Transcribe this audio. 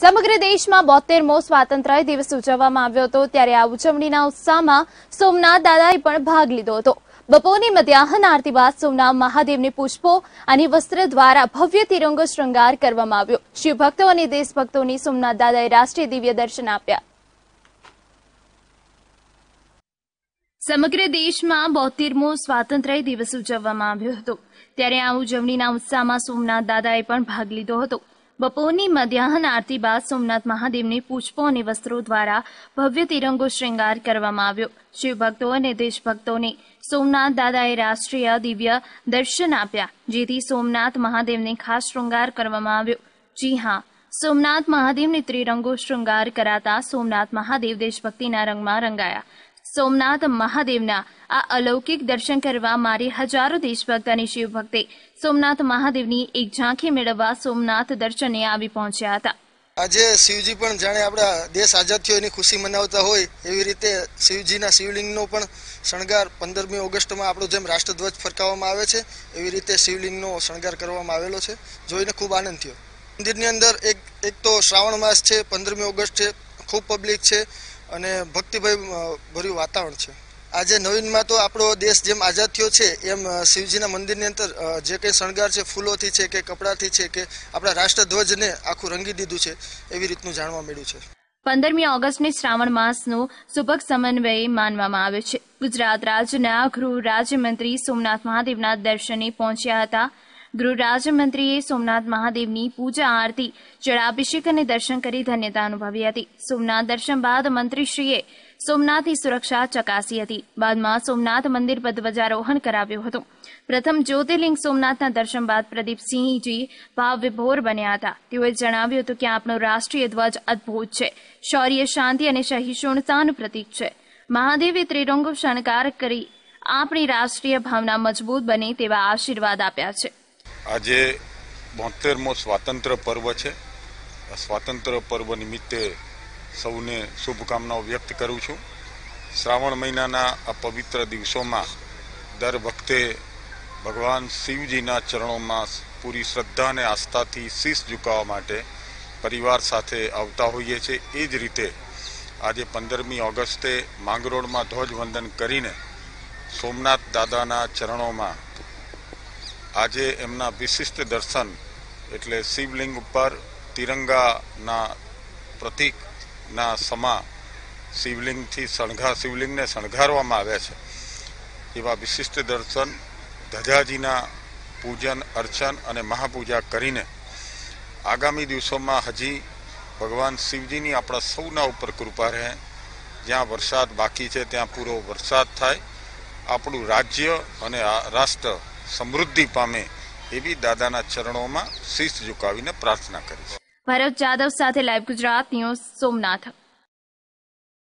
સમગ્ર દેશમાં બોતેરમો સ્વાતંત્ર્ય દિવસ ઉજવવામાં આવ્યો હતો ત્યારે આ ઉજવણીના ઉત્સાહમાં સોમનાથ દાદાએ પણ ભાગ લીધો હતો બપોરની મધ્યાહન આરતી બાદ સોમનાથ મહાદેવની પુષ્પો અને વસ્ત્ર દ્વારા ભવ્ય તિરંગો શ્રંગાર કરવામાં આવ્યો શિવભક્તો અને દેશભક્તોની સોમનાથ દાદાએ રાષ્ટ્રીય દિવ્ય દર્શન આપ્યા સમગ્ર દેશમાં બોતેરમો સ્વાતંત્ર્ય દિવસ ઉજવવામાં આવ્યો હતો ત્યારે આ ઉજવણીના ઉત્સાહમાં સોમનાથ દાદાએ પણ ભાગ લીધો હતો બપોરની મધ્યાહન આરતી બાદ સોમનાથ મહાદેવની પુષ્પો અને વસ્ત્રો દ્વારા ભવ્ય તિરંગો શ્રૃંગાર કરવામાં આવ્યો શિવભક્તો અને દેશભક્તોને સોમનાથ દાદાએ રાષ્ટ્રીય દિવ્ય દર્શન આપ્યા જેથી સોમનાથ મહાદેવને ખાસ શૃંગાર કરવામાં આવ્યો જી હા સોમનાથ મહાદેવને ત્રિરંગો શૃંગાર કરાતા સોમનાથ મહાદેવ દેશભક્તિના રંગમાં રંગાયા સોમનાથ મહાદેવના આ અલૌકિક દર્શન કરવા મારી હજારો દેશભક્ત અને શિવભક્તે સોમનાથ મહાદેવની એક ઝાંખી મેળવવા સોમનાથ દર્શને આવી પહોંચ્યા હતા આજે શિવજી પણ જાણે આપણા દેશ આઝાદ થયો એની ખુશી મનાવતા હોય એવી રીતે શિવજીના શિવલિંગનો પણ શણગાર પંદરમી ઓગસ્ટમાં આપણો જેમ રાષ્ટ્રધ્વજ ફરકાવવામાં આવે છે એવી રીતે શિવલિંગનો શણગાર કરવામાં આવેલો છે જોઈને ખૂબ આનંદ થયો મંદિરની અંદર એક એક તો શ્રાવણ માસ છે પંદરમી ઓગસ્ટ છે ખૂબ પબ્લિક છે અને ભક્તિભાઈ ભર્યું વાતાવરણ છે આજે નવીનમાં તો આપણો દેશ જેમ આઝાદ થયો છે એમ શિવજીના મંદિરની અંદર જે કંઈ શણગાર છે ફૂલોથી છે કે કપડાથી છે કે આપણા રાષ્ટ્રધ્વજને આખું રંગી દીધું છે એવી રીતનું જાણવા મળ્યું છે પંદરમી ઓગસ્ટને શ્રાવણ માસનું સુભગ સમન્વય માનવામાં આવે છે ગુજરાત રાજ્યના ગૃહ રાજ્યમંત્રી સોમનાથ મહાદેવના દર્શને પહોંચ્યા હતા ગૃહ રાજ્યમંત્રીએ સોમનાથ મહાદેવની પૂજા આરતી જળાભિષેક અને દર્શન કરી ધન્યતા અનુભવી હતી સોમનાથ દર્શન બાદ મંત્રીશ્રીએ સોમનાથની સુરક્ષા ચકાસી હતી બાદમાં સોમનાથ મંદિર ધ્વજારોહણ કરાવ્યું હતું પ્રથમ જ્યોતિર્લિંગ સોમનાથના દર્શન બાદ પ્રદીપસિંહજી ભાવ વિભોર બન્યા હતા તેઓએ જણાવ્યું હતું કે આપણો રાષ્ટ્રીય ધ્વજ અદ્ભુત છે શૌર્ય શાંતિ અને સહિષ્ણુતાનું પ્રતીક છે મહાદેવે ત્રિરંગો શણકાર કરી આપણી રાષ્ટ્રીય ભાવના મજબૂત બને તેવા આશીર્વાદ આપ્યા છે આજે બોતેરમો સ્વાતંત્ર્ય પર્વ છે સ્વાતંત્ર્ય પર્વ નિમિત્તે સૌને શુભકામનાઓ વ્યક્ત કરું છું શ્રાવણ મહિનાના આ પવિત્ર દિવસોમાં દર વખતે ભગવાન શિવજીના ચરણોમાં પૂરી શ્રદ્ધા અને આસ્થાથી શીશ ઝુકાવવા માટે પરિવાર સાથે આવતા હોઈએ છીએ એ જ રીતે આજે પંદરમી ઓગસ્ટે માંગરોળમાં ધ્વજવંદન કરીને સોમનાથ દાદાના ચરણોમાં આજે એમના વિશિષ્ટ દર્શન એટલે શિવલિંગ ઉપર તિરંગાના પ્રતીકના સમા શિવલિંગથી શણઘા શિવલિંગને શણગારવામાં આવ્યા છે એવા વિશિષ્ટ દર્શન ધજાજીના પૂજન અર્ચન અને મહાપૂજા કરીને આગામી દિવસોમાં હજી ભગવાન શિવજીની આપણા સૌના ઉપર કૃપા રહે જ્યાં વરસાદ બાકી છે ત્યાં પૂરો વરસાદ થાય આપણું રાજ્ય અને રાષ્ટ્ર સમૃદ્ધિ પામે એવી દાદાના ચરણોમાં શીશ ઝુકાવીને પ્રાર્થના કરીશ ભરત જાદવ સાથે લાઈવ ગુજરાત ન્યૂઝ સોમનાથ